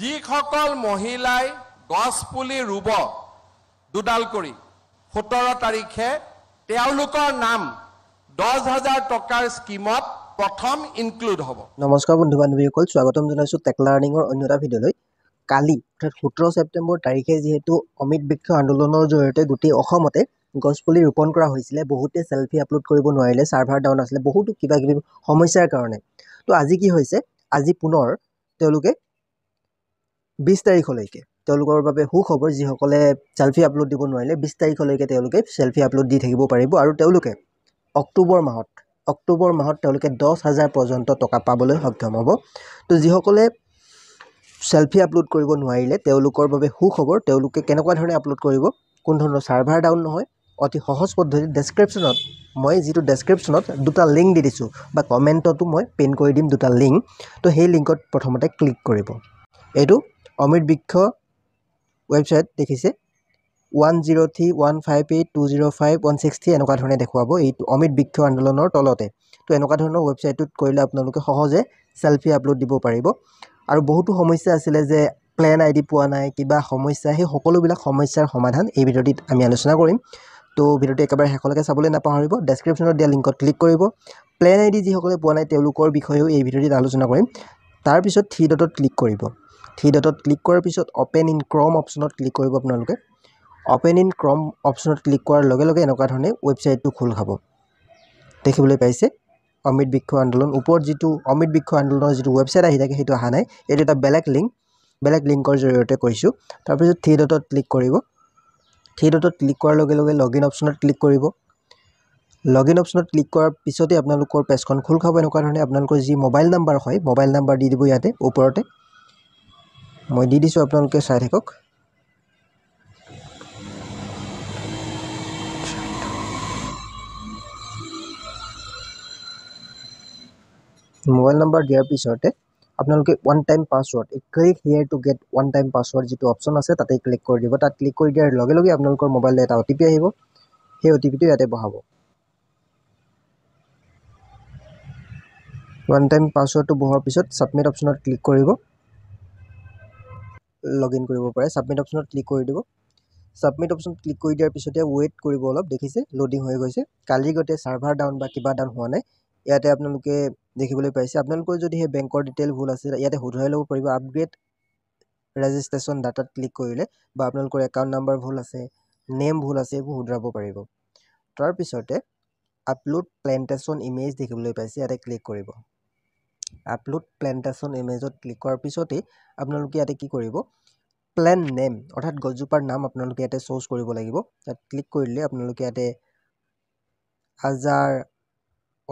যিসকল মহিলাই গছপুলি ৰুব দুডাল কৰি সোতৰ তাৰিখে তেওঁলোকৰ নাম দহ হাজাৰ টকাৰ স্কিমত প্ৰথম ইনক্লুড হ'ব নমস্কাৰ বন্ধু বান্ধৱীসকল স্বাগতম জনাইছোঁ টেক লাৰ্ণিঙৰ অন্য এটা ভিডিঅ'লৈ কালি অৰ্থাৎ সোতৰ ছেপ্টেম্বৰ তাৰিখে যিহেতু অমিত বৃক্ষ আন্দোলনৰ জৰিয়তে গোটেই অসমতে গছপুলি ৰোপণ কৰা হৈছিলে বহুতে ছেলফি আপলোড কৰিব নোৱাৰিলে ছাৰ্ভাৰ ডাউন আছিলে বহুতো কিবা কিবি সমস্যাৰ কাৰণে তো আজি কি হৈছে আজি পুনৰ তেওঁলোকে বিছ তাৰিখলৈকে তেওঁলোকৰ বাবে সুখ হ'ব যিসকলে চেল্ফি আপলোড দিব নোৱাৰিলে বিছ তাৰিখলৈকে তেওঁলোকে চেলফি আপলোড দি থাকিব পাৰিব আৰু তেওঁলোকে অক্টোবৰ মাহত অক্টোবৰ মাহত তেওঁলোকে দহ হাজাৰ পৰ্যন্ত টকা পাবলৈ সক্ষম হ'ব তো যিসকলে চেলফি আপলোড কৰিব নোৱাৰিলে তেওঁলোকৰ বাবে সুখ হ'ব তেওঁলোকে কেনেকুৱা ধৰণে আপলোড কৰিব কোনো ধৰণৰ ছাৰ্ভাৰ ডাউন নহয় অতি সহজ পদ্ধতিত ডেছক্ৰিপশ্যনত মই যিটো ডেছক্ৰিপশ্যনত দুটা লিংক দি দিছোঁ বা কমেণ্টতো মই পিন কৰি দিম দুটা লিংক তো সেই লিংকত প্ৰথমতে ক্লিক কৰিব এইটো অমৃত বৃক্ষ ৱেবছাইট দেখিছে one zero' three one five eight two zero' five one six three এনেকুৱা ধৰণে দেখুৱাব এইটো অমৃত বৃক্ষ আন্দোলনৰ তলতে তো এনেকুৱা ধৰণৰ ৱেবছাইটটোত কৰিলে আপোনালোকে সহজে ছেলফি আপলোড দিব পাৰিব আৰু বহুতো সমস্যা আছিলে যে প্লেন আই ডি পোৱা নাই কিবা সমস্যা সেই সকলোবিলাক সমস্যাৰ সমাধান এই ভিডিঅ'টিত আমি আলোচনা কৰিম তো ভিডিঅ'টো একেবাৰে শেষলৈকে চাবলৈ নাপাহৰিব ডেছক্ৰিপশ্যনত দিয়া লিংকত ক্লিক কৰিব প্লেন আই ডি যিসকলে পোৱা নাই তেওঁলোকৰ বিষয়েও এই ভিডিঅ'টিত আলোচনা কৰিম তাৰপিছত থ্ৰী ডটত ক্লিক কৰিব থ্ৰী ডটত ক্লিক কৰাৰ পিছত অপেন ইন ক্ৰম অপশ্যনত ক্লিক কৰিব আপোনালোকে অপেন ইন ক্ৰম অপশ্যনত ক্লিক কৰাৰ লগে লগে এনেকুৱা ধৰণে ৱেবছাইটটো খোল খাব দেখিবলৈ পাইছে অমিত বৃক্ষ আন্দোলন ওপৰত যিটো অমিত বৃক্ষ আন্দোলনৰ যিটো ৱেবছাইট আহি থাকে সেইটো অহা নাই এইটো এটা বেলেগ লিংক বেলেগ লিংকৰ জৰিয়তে কৈছোঁ তাৰপিছত থ্ৰী ডটত ক্লিক কৰিব থ্ৰী ডটত ক্লিক কৰাৰ লগে লগে লগ ইন অপশ্যনত ক্লিক কৰিব লগ ইন অপশ্যনত ক্লিক কৰাৰ পিছতে আপোনালোকৰ পেজখন খোল খাব এনেকুৱা ধৰণে আপোনালোকৰ যি মোবাইল নাম্বাৰ হয় মোবাইল নাম্বাৰ দি দিব ইয়াতে ওপৰতে মই দি দিছোঁ আপোনালোকে চাই থাকক মোবাইল নাম্বাৰ দিয়াৰ পিছতে আপোনালোকে one time password click here to get one time password যিটো অপশ্যন আছে তাতে ক্লিক কৰি দিব তাত ক্লিক কৰি দিয়াৰ লগে লগে আপোনালোকৰ মোবাইলত এটা অ' টি পি আহিব সেই অ' টি পিটো ইয়াতে বহাব ওৱান টাইম পাছৱৰ্ডটো বহোৱাৰ পিছত ছাবমিট অপশ্যনত ক্লিক কৰিব লগ ইন কৰিব পাৰে ছাবমিট অপশ্যনত ক্লিক কৰি দিব ছাবমিট অপশ্যন ক্লিক কৰি দিয়াৰ পিছতে ৱেইট কৰিব অলপ দেখিছে লোডিং হৈ গৈছে কালি গোটেই ছাৰ্ভাৰ ডাউন বা কিবা ডাউন হোৱা নাই ইয়াতে আপোনালোকে দেখিবলৈ পাইছে আপোনালোকৰ যদি সেই বেংকৰ ডিটেইল ভুল আছে ইয়াতে শুধৰাই ল'ব পাৰিব আপগ্ৰেড ৰেজিষ্ট্ৰেশ্যন ডাটাত ক্লিক কৰিলে বা আপোনালোকৰ একাউণ্ট নাম্বাৰ ভুল আছে নেম ভুল আছে এইবোৰ শুধৰাব পাৰিব তাৰপিছতে আপলোড প্লেণ্টেশ্যন ইমেজ দেখিবলৈ পাইছে ইয়াতে ক্লিক কৰিব আপলোড প্লেণ্টেশ্যন ইমেজত ক্লিক কৰাৰ পিছতেই আপোনালোকে ইয়াতে কি কৰিব প্লেন নেম অৰ্থাৎ গছজোপাৰ নাম আপোনালোকে ইয়াতে চ'জ কৰিব লাগিব তাত ক্লিক কৰিলে আপোনালোকে ইয়াতে আজাৰ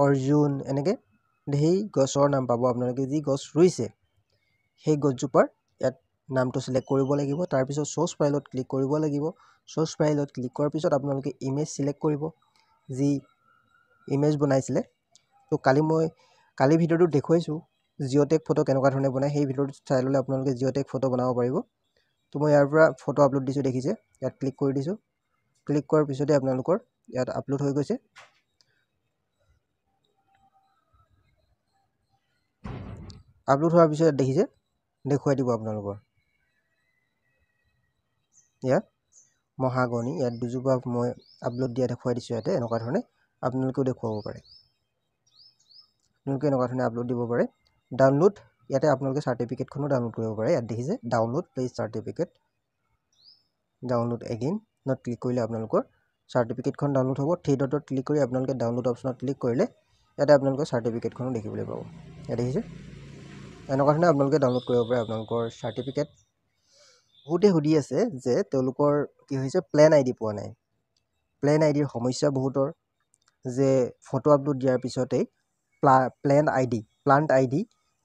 অৰ্জুন এনেকৈ ঢেৰ গছৰ নাম পাব আপোনালোকে যি গছ ৰুইছে সেই গছজোপাৰ ইয়াত নামটো চিলেক্ট কৰিব লাগিব তাৰপিছত চ'চ ফাইলত ক্লিক কৰিব লাগিব চ'চ ফাইলত ক্লিক কৰাৰ পিছত আপোনালোকে ইমেজ চিলেক্ট কৰিব যি ইমেজ বনাইছিলে তো কালি মই কালি ভিডিঅ'টোত দেখুৱাইছোঁ জিঅ'টেক ফটো কেনেকুৱা ধৰণে বনায় সেই ভিডিঅ'টো চাই ল'লে আপোনালোকে জিঅ'টেক ফটো বনাব পাৰিব তো মই ইয়াৰ পৰা ফটো আপলোড দিছোঁ দেখিছে ইয়াত ক্লিক কৰি দিছোঁ ক্লিক কৰাৰ পিছতে আপোনালোকৰ ইয়াত আপলোড হৈ গৈছে আপলোড হোৱাৰ পিছত দেখিছে দেখুৱাই দিব আপোনালোকৰ ইয়াত মহাগণি ইয়াত দুজোপা মই আপলোড দিয়া দেখুৱাই দিছোঁ ইয়াতে এনেকুৱা ধৰণে আপোনালোকেও দেখুৱাব পাৰে আপোনালোকে এনেকুৱা ধৰণে আপলোড দিব পাৰে ডাউনলোড ইয়াতে আপোনালোকে চাৰ্টিফিকেটখনো ডাউনলোড কৰিব পাৰে ইয়াত দেখিছে download please certificate download again নত ক্লিক কৰিলে আপোনালোকৰ চাৰ্টিফিকেটখন ডাউনলোড হ'ব থ্ৰী ডটত ক্লিক কৰি আপোনালোকে ডাউনলোড অপশ্যনত ক্লিক কৰিলে ইয়াতে আপোনালোকৰ চাৰ্টিফিকেটখনো দেখিবলৈ পাব ইয়াত দেখিছে এনেকুৱা ধৰণে আপোনালোকে ডাউনলোড কৰিব পাৰে আপোনালোকৰ চাৰ্টিফিকেট বহুতে সুধি আছে যে তেওঁলোকৰ কি হৈছে প্লেন আই ডি পোৱা নাই প্লেন আই ডিৰ সমস্যা বহুতৰ যে ফটো আপলোড দিয়াৰ পিছতেই plant I D plant I D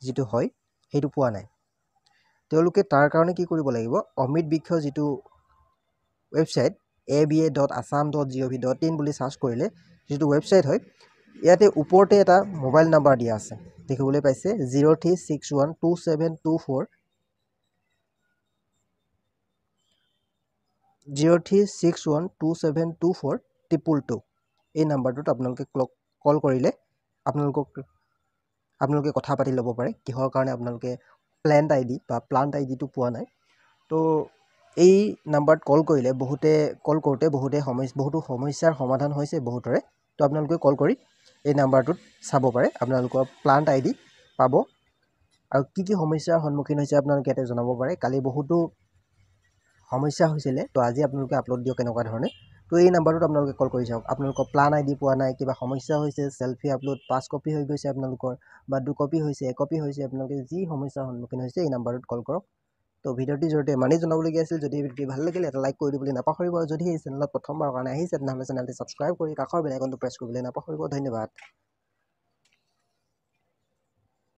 যিটো হয় সেইটো পোৱা নাই তেওঁলোকে তাৰ কাৰণে কি কৰিব লাগিব অমৃত বৃক্ষ যিটো website A B A dot Assam dot G O' V dot in বুলি চাৰ্চ কৰিলে যিটো ৱেবছাইট হয় ইয়াতে ওপৰতে এটা মোবাইল নাম্বাৰ দিয়া আছে দেখিবলৈ পাইছে zero' three six one two seven two four zero' three six one two seven two four triple two এই নাম্বাৰটোত আপোনালোকে কল কল কৰিলে আপোনালোকক আপোনালোকে কথা পাতি ল'ব পাৰে কিহৰ কাৰণে আপোনালোকে প্লেণ্ট আই ডি বা প্লাণ্ট আই ডিটো পোৱা নাই তো এই নাম্বাৰত কল কৰিলে বহুতে কল কৰোঁতে বহুতে সমস্যা বহুতো সমস্যাৰ সমাধান হৈছে বহুতৰে তো আপোনালোকে কল কৰি এই নাম্বাৰটোত চাব পাৰে আপোনালোকৰ প্লাণ্ট আই ডি পাব আৰু কি কি সমস্যাৰ সন্মুখীন হৈছে আপোনালোকে ইয়াতে জনাব পাৰে কালি বহুতো সমস্যা হৈছিলে তো আজি আপোনালোকে আপলোড দিয়ক কেনেকুৱা ধৰণে তো এই নাম্বাৰটোত আপোনালোকে কল কৰি যাওক আপোনালোকৰ প্লান আই ডি পোৱা নাই কিবা সমস্যা হৈছে চেলফি আপলোড পাঁচ কপি হৈ গৈছে আপোনালোকৰ বা দুকপি হৈছে এককপি হৈছে আপোনালোকে যি সমস্যাৰ সন্মুখীন হৈছে এই নাম্বাৰটোত কল কৰক তো ভিডিঅ'টিৰ জৰিয়তে মানি জনাবলগীয়া আছিল যদি ভিডিঅ'টি ভাল লাগিলে এটা লাইক কৰি দিবলৈ নাপাহৰিব যদি এই চেনেলত প্ৰথমবাৰৰ কাৰণে আহিছে তেনেহ'লে চেনেলটো ছাবস্ক্ৰাইব কৰি কাষৰ বেলেগনটো প্ৰেছ কৰিবলৈ নাপাহৰিব ধন্যবাদ